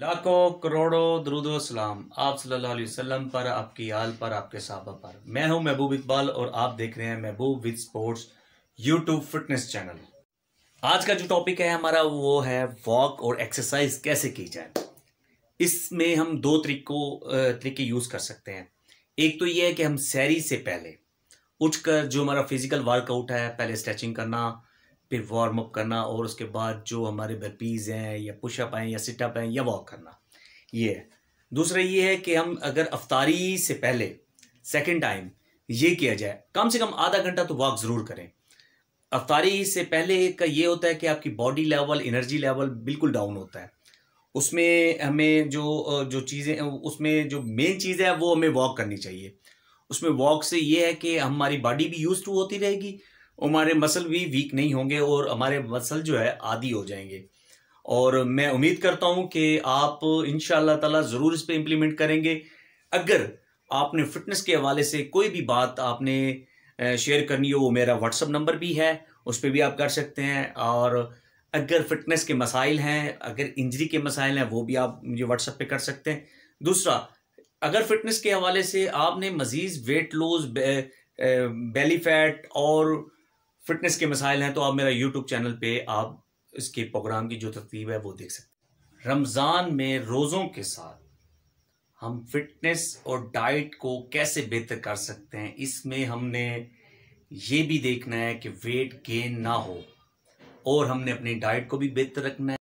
लाखों करोड़ों दरुदो सलाम आप सल्लल्लाहु अलैहि वसल्लम पर आपकी आल पर आपके साहबा पर मैं हूं महबूब इकबाल और आप देख रहे हैं Mehboob with sports YouTube fitness channel आज का जो टॉपिक है हमारा वो है वॉक और एक्सरसाइज कैसे की जाए इसमें हम दो तरीकों तरीके यूज़ कर सकते हैं एक तो ये है कि हम सैरी से पहले उठकर जो हमारा फिजिकल वर्कआउट है पहले स्ट्रेचिंग करना फिर वार्म अप करना और उसके बाद जो हमारे बर्पीज़ हैं या पुशअप हैं या सिटअप हैं या वॉक करना ये है दूसरा ये है कि हम अगर अफतारी से पहले सेकेंड टाइम ये किया जाए कम से कम आधा घंटा तो वॉक ज़रूर करें अफतारी से पहले का ये होता है कि आपकी बॉडी लेवल एनर्जी लेवल बिल्कुल डाउन होता है उसमें हमें जो जो चीज़ें उसमें जो मेन चीज़ है वो हमें वॉक करनी चाहिए उसमें वॉक से ये है कि हमारी बॉडी भी यूज टू होती रहेगी हमारे मसल भी वीक नहीं होंगे और हमारे मसल जो है आदि हो जाएंगे और मैं उम्मीद करता हूं कि आप इन ताला ज़रूर इस पर इम्प्लीमेंट करेंगे अगर आपने फिटनेस के हवाले से कोई भी बात आपने शेयर करनी हो वो मेरा व्हाट्सअप नंबर भी है उस पर भी आप कर सकते हैं और अगर फिटनेस के मसाइल हैं अगर इंजरी के मसाइल हैं वो भी आप मुझे व्हाट्सअप पे कर सकते हैं दूसरा अगर फिटनेस के हवाले से आपने मज़ीद वेट लॉस बे, बेली फैट और फिटनेस के मसाइल हैं तो आप मेरा यूट्यूब चैनल पे आप इसके प्रोग्राम की जो तरतीब है वो देख सकते हैं रमज़ान में रोज़ों के साथ हम फिटनेस और डाइट को कैसे बेहतर कर सकते हैं इसमें हमने ये भी देखना है कि वेट गेन ना हो और हमने अपनी डाइट को भी बेहतर रखना है